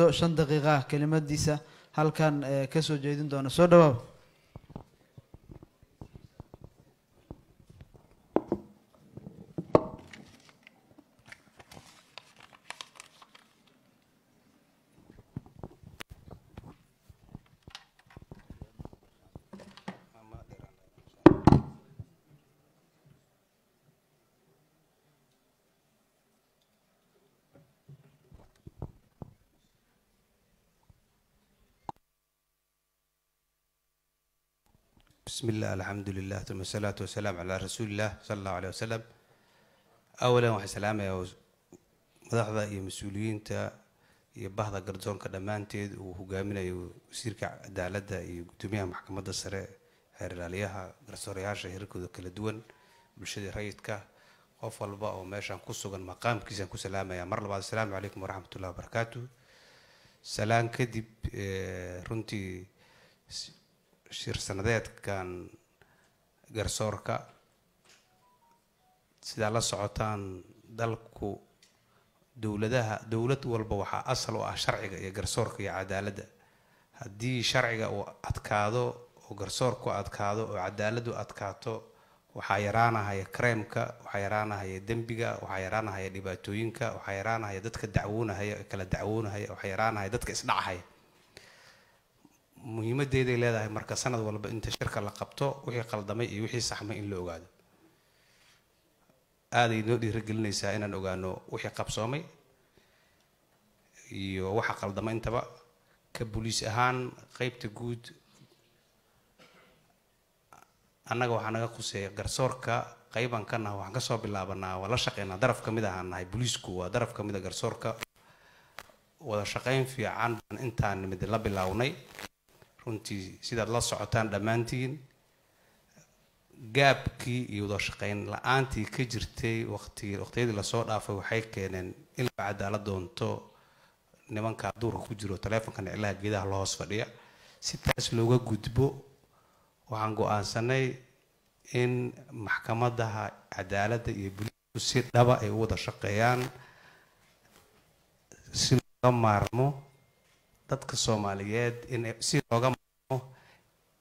muddo shan daqiiqa ah kelimadiisa halkan eh, kasoo jeedin doona soo dhawaab بسم الله الحمد لله ثم الصلاة والسلام على رسول الله صلى الله عليه وسلم أولا waxaan salaamayaa madaxda iyo mas-uuliyiinta iyo bahda gardoonka dhammaanteed uu hogaaminayo wasiirka cadaaladda iyo gudoomiyaha maxkamadda sare heerlaaliyaha garsoorayaasha hirarkooda kala duwan bulshada rayidka qof walba oo meeshaan ku sugan maqaamkiisaan ku salaamaya mar labaad assalaamu calaykum waraxmatullahi wabarakaatu salaan kadib runtii shir sanadeedkan garsoorka sidaa la socotaan dalku dowladaha dowlad walba waxaa asal u ah sharciga iyo garsoorka iyo cadaaladda haddii sharciga uu adkaado oo garsoorku adkaado oo cadaaladdu adkaato waxaa yaraanahaya kareemka waxaa yaraanahaya dembiga waxaa yaraanahaya dhibaatooyinka waxaa yaraanahaya dadka dacwoonahaya kala dacwoonahaya waxaa yaraanahaya dadka isdhacahaya muhiimadeeday leedahay marka sanad walba inta shirka la qabto wixii qaldamay iyo wixii saxmay in la ogaado aaday noo dhiiragelinaysaa inaan ogaano wixii qabsoomay iyo waxa qaldama intaba ka buliis ahaan qeybta guud annaga waxaa naga quseeya garsoorka qeyban waxaan kasoo bilaabanaa waa la shaqeynaa daraf ka mid ahaan nahay buliisku waa daraf ka mid garsoorka wada shaqeyn fiican intaan mid la bilownay runtii sidaad la socotaan dhammaantiin gaabkii iyo wadashaqayn la-aantii ka jirtay wati waqtiyadii lasoo dhaafay waxay keeneen in ilba cadaala doonto nimankaa duurka ku jiro taleefonkan iclaha geedaha la hoos fadhiya si taas looga gudbo waxaan go-aansanay in maxkamadaha cadaaladda iyo buliisku si dhaba ay u wada shaqeeyaan si looga maarmo dadka soomaaliyeed in si looga mao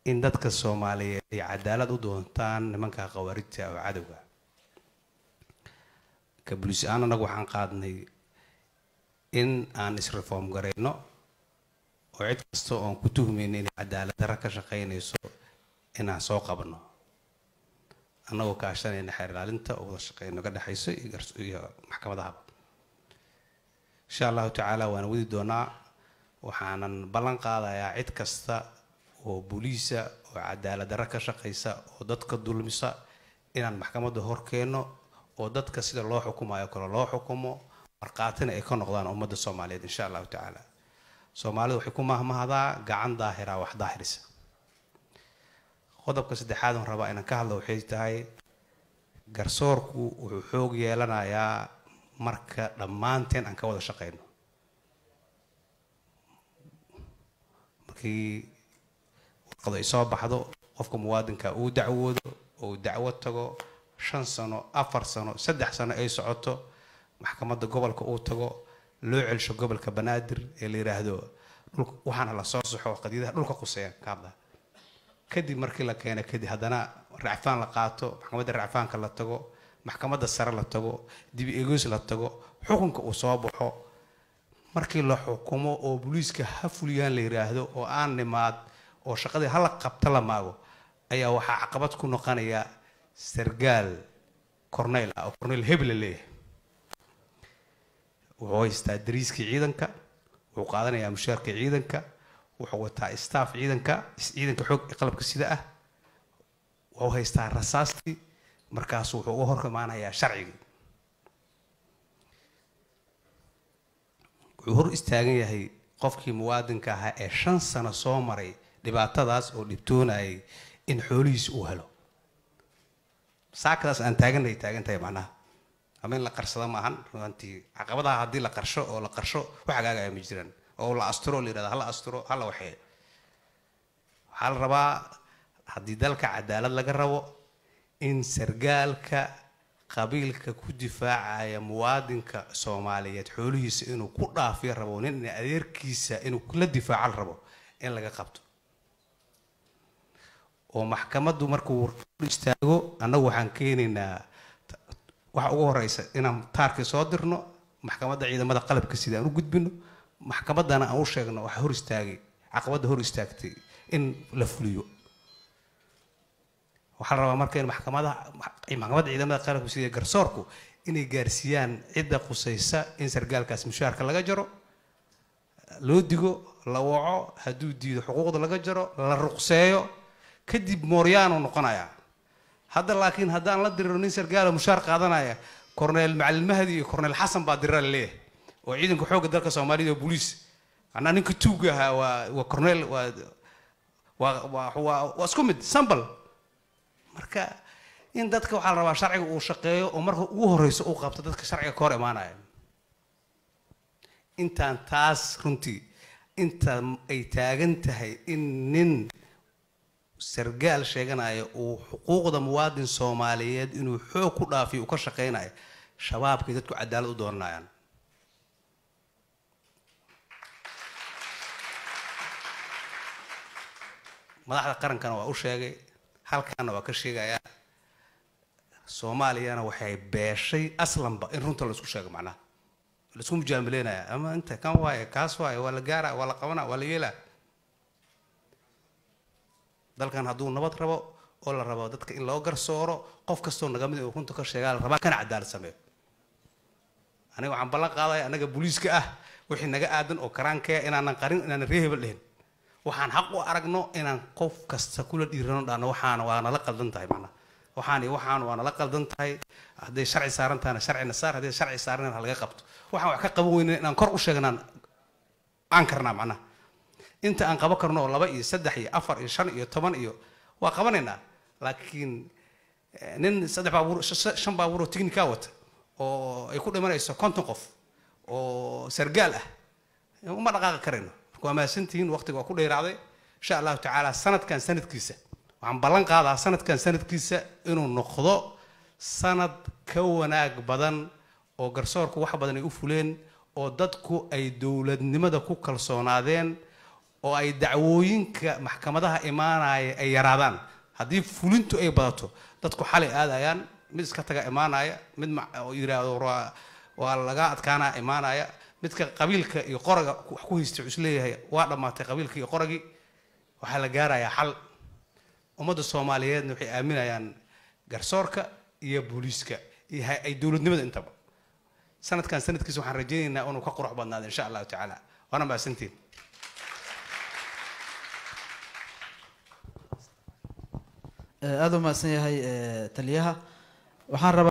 in dadka soomaaliyeed ay cadaalad u doontaan nimanka khawaarijta oo cadowga ka bulis ahaan annagu waxaan qaadnay in aan isreform garayno oo cid kasta oon ku tuhmayn inay cadaalad darra ka shaqaynayso inaan soo qabno annagoo kaashanayna xeer ilaalinta oo wada shaqeyno ka dhexayso iyo maxkamadahaba insha allahu tacaala waana wadi doonaa waxaanan ballan qaadayaa cid kasta oo boliisa oo cadaaladdarra ka shaqaysa oo dadka dulmisa inaan maxkamadda hor keenno oo dadka sida loo xukumayo kale loo xukumo markhaatina ay ka noqdaan ummadda soomaaliyeed insha allahu tacaala soomaalidu waxay ku mahmahdaa gacan daahiraa wax daahirisa qodobka saddexaad on rabaa inaan ka hadla waxay tahay garsoorku wuxuu xoog yeelanayaa marka dhammaanteen aan ka wada shaqayno markii warqadu ay soo baxdo qofka muwaadinka uu dacwoodo uu dacwo tago shan sano afar sano saddex sano ay socoto maxkamadda gobolka uu tago loo celsho gobolka banaadir ee la yidhaahdo waxaana lasoo soo saxo qadiyadaha dhulka quseeya kaadda kadib markii la keena kadib haddana racfaan la qaato maxkamadda racfaanka la tago maxkamadda sare la tago dib eegis la tago xukunka uu soo baxo markii la xukumo oo booliiska ha fuliyaan la yidhaahdo oo aan nimaad oo shaqadii hala qabta la maago ayaa waxaa caqabad ku noqonaya sargaal corneyl ah oo corneyl heb leeyahay wuxuu haystaa dariiskii ciidanka wuxuu qaadanayaa mushaarka ciidanka wuxuu wataa staff ciidanka ciidanka xoog qalabka sida ah wuxuu haystaa rasaastii markaas wuxuu uga hor imaanayaa sharcigii wuxuu hor istaagan yahay qofkii muwaadinka ahaa ee shan sano soo maray dhibaatadaas oo dhibtoonayay in xoolihiis uu helo saakadaas aan taagan tahay macnaha ama in la qarsada maahan ruantii caqabadaha haddii la qarsho oo la qarsho wax hagaagaya ma jiraan oo la asturo la yihahda hala asturo hala waxee waxaa la rabaa haddii dalka cadaalad laga rabo in sargaalka qabiilka ku difaacaya muwaadinka soomaaliyeed xoolihiisa inuu ku dhaafiyo rabo nin adeerkiisa inuu la difaacan rabo in laga qabto oo maxkamaddu markuu istaago annagu waxaan keenaynaa waxa ugu horeysa inaan taarki soo dirno maxkamadda ciidamada qalabka sida aan u gudbino maxkamaddana aan u sheegno waxa hor istaagay caqabadda hor istaagtay in la fuliyo waxaa la rabaa marka in maxkamadda ciidamada qaranku sida garsoorku inay gaarsiiyaan cidda qusaysa in sargaalkaas mushaarka laga jaro loo digo la waco hadduu diido xuquuqda laga jaro la ruqseeyo kadib mooryaanu noqonayaa hadda laakiin haddaan la diriro nin sargaala mushaar qaadanaya korneel macalin mahdi iyo korneel xasan baa dirra laleeyahay oo ciidanka xoogga dalka soomaaliya oo boliis anaa ninka tuug ahaa waa waa corneel waa waa waa waa isku mid sambal marka in dadka waxaa la rabaa sharciga uu shaqeeyo oo marka ugu horreyso uu qabto dadka sharciga ka hor imaanaya intaan taas runtii inta ay taagan tahay in nin sargaal sheeganaya uu xuquuqda muwaadin soomaaliyeed inuu xoog ku dhaafiyo uu ka shaqeynayo shabaabkay dadku cadaalad u doonanayaan madaxda qarankana waa u sheegay halkaana waa ka sheegayaa soomaaliyana waxay beeshay aslanba in runta laisku sheego macnaha laisku mujaamileynaya ama inta kan waaye kaas waaye waa la gaara waa la qabana waa la yeelaa dalkan hadduu nabad rabo oo la rabo dadka in loo garsooro qof kastoo naga mid inuu ah runta ka sheegaa la rabaa kana cadaalad sameeyo aniga waxaan ballan qaadaya annaga booliiska ah wixii naga aadan oo karaankeya inaanan qarin inaanan reehebel dhehin waxaan xaq u aragno inaan qof kasta kula dhiirano dhahno waxaana waa nala qaldan tahay macnaha waxaan iyo waxaan waa nala qaldan tahay hadday sharci saaran tahana sharcina saar hadday sharci saarana halaga qabto waxaan wax ka qaban weyna inaan kor u sheegnaan aan karnaa macnaha inta aan qaban karno oo laba iyo saddex iyo afar iyo shan iyo toban iyo waa qabanaynaa laakiin eh, nin saddex baabuur shan baabuur oo tignika wata oo ay ku dhimanayso konton qof oo sargaal ah uma dhaqaaqi karayno waa mahadsantihiin waqtiga waa ku dheeraaday insha allahu tacaala sanadkan sanadkiisa waxaan ballan qaadaa sanadkan sanadkiisa inuu noqdo sanad ka wanaag badan oo garsoorku wax badan ay u fuleen oo dadku ay dowladnimada ku kalsoonaadeen oo ay dacwooyinka maxkamadaha imaanaya ay yaraadaan haddii fulintu ay badato dadku xalay aadayaan mid iska taga imaanaya mid yiraahdo waa laga adkaanaa imaanaya midka qabiilka iyo qoraga wax ku haystay wuxuu isleeyahay waa dhammaatay qabiilka iyo qoragii waxaa la gaarayaa xal ummadda soomaaliyeedna waxay aaminayaan garsoorka iyo booliiska iyo ay dowladnimada intaba sanadkan sanadkiisa waxaan rajaynaynaa inuu ka qurux badnaado insha allahu tacaala waana mahadsantiin eh, aada u mahadsan yahay eh, taliyaha waxaan rabaa